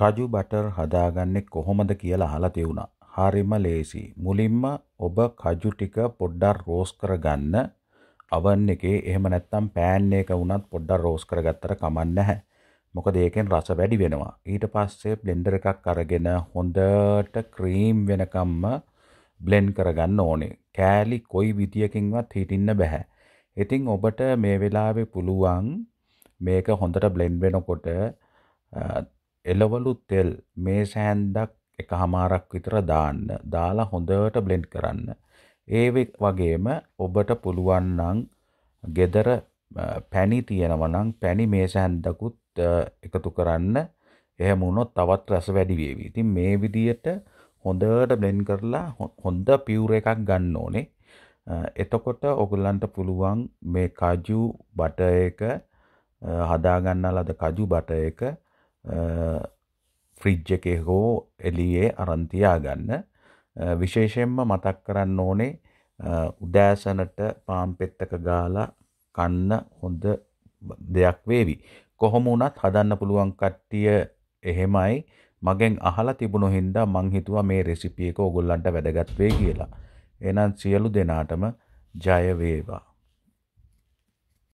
කජු butter හදාගන්නේ කොහොමද කියලා අහලා තියුණා. හරිම ලේසි. මුලින්ම ඔබ කජු ටික පොඩ්ඩක් රෝස් කරගන්න. අවන් එකේ එහෙම නැත්නම් පෑන් එක වුණත් පොඩ්ඩක් රෝස් කරගත්තට කමක් නැහැ. මොකද ඒකෙන් රස වැඩි වෙනවා. ඊට පස්සේ බ්ලෙන්ඩර් එකක් අරගෙන හොඳට ක්‍රීම් වෙනකම්ම බ්ලෙන්ඩ් කරගන්න ඕනේ. කෑලි කොයි විදියකින්වත් හිටින්න බෑ. ඉතින් ඔබට මේ වෙලාවේ පුළුවන් මේක හොඳට බ්ලෙන්ඩ් වෙනකොට එළවලු තෙල් මේස හැන්දක් එක හමාරක් විතර දාන්න දාලා හොඳට බ්ලෙන්ඩ් කරන්න. ඒ වගේම ඔබට පුළුවන්නං ගෙදර පැණි තියෙනවනං පැණි මේස හැන්දකුත් එකතු කරන්න එහෙමුණොත් තවත් රස වැඩිවේවී ඉතින් මේ විදියට හොඳට බ්ලෙන්් කරලා හොඳ පියවර එකක් ගන්න ඕනේ එතකොට ඔගුල්ලන්ට පුළුවන් මේ කජු බට එක හදාගන්න ලද කජු බට එක ෆ්‍රිජ් එකේ හෝ එලියේ අරන්තියා ගන්න විශේෂයෙන්ම මතක් කරන්න ඕනේ උදෑසනට පාම් පෙත්තක ගාලා කන්න හොඳ දෙයක් වේවි. කොහොම වුණත් හදන්න පුළුවන් කට්ටිය එහෙමයි මගෙන් අහලා තිබුණු හින්දා මං හිතුවා මේ රෙසිපි එක ඕගොල්ලන්ට වැදගත් වෙයි කියලා. එහෙනම් සියලු දෙනාටම ජය වේවා.